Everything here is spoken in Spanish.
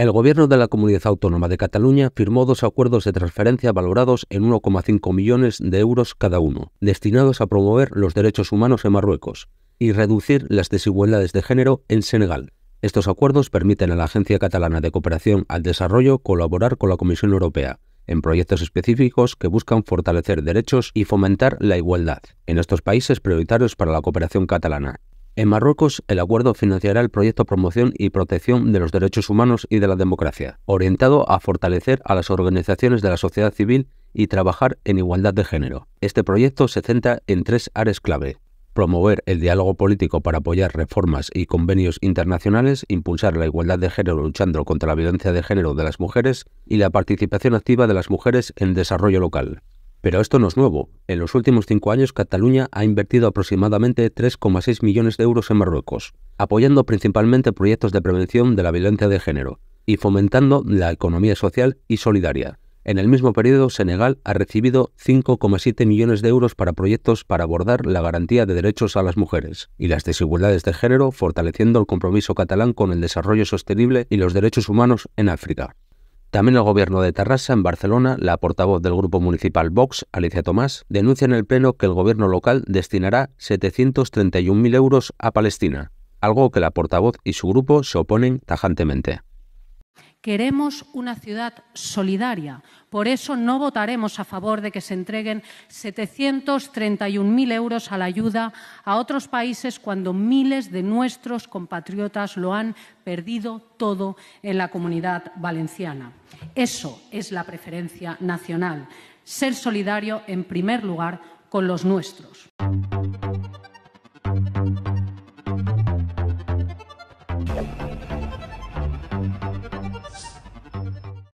El gobierno de la Comunidad Autónoma de Cataluña firmó dos acuerdos de transferencia valorados en 1,5 millones de euros cada uno, destinados a promover los derechos humanos en Marruecos y reducir las desigualdades de género en Senegal. Estos acuerdos permiten a la Agencia Catalana de Cooperación al Desarrollo colaborar con la Comisión Europea en proyectos específicos que buscan fortalecer derechos y fomentar la igualdad en estos países prioritarios para la cooperación catalana en Marruecos, el acuerdo financiará el proyecto Promoción y Protección de los Derechos Humanos y de la Democracia, orientado a fortalecer a las organizaciones de la sociedad civil y trabajar en igualdad de género. Este proyecto se centra en tres áreas clave. Promover el diálogo político para apoyar reformas y convenios internacionales, impulsar la igualdad de género luchando contra la violencia de género de las mujeres y la participación activa de las mujeres en desarrollo local. Pero esto no es nuevo. En los últimos cinco años, Cataluña ha invertido aproximadamente 3,6 millones de euros en Marruecos, apoyando principalmente proyectos de prevención de la violencia de género y fomentando la economía social y solidaria. En el mismo periodo, Senegal ha recibido 5,7 millones de euros para proyectos para abordar la garantía de derechos a las mujeres y las desigualdades de género, fortaleciendo el compromiso catalán con el desarrollo sostenible y los derechos humanos en África. También el gobierno de Tarrasa, en Barcelona, la portavoz del grupo municipal Vox, Alicia Tomás, denuncia en el Pleno que el gobierno local destinará 731.000 euros a Palestina, algo que la portavoz y su grupo se oponen tajantemente. Queremos una ciudad solidaria. Por eso no votaremos a favor de que se entreguen 731.000 euros a la ayuda a otros países cuando miles de nuestros compatriotas lo han perdido todo en la comunidad valenciana. Eso es la preferencia nacional. Ser solidario en primer lugar con los nuestros.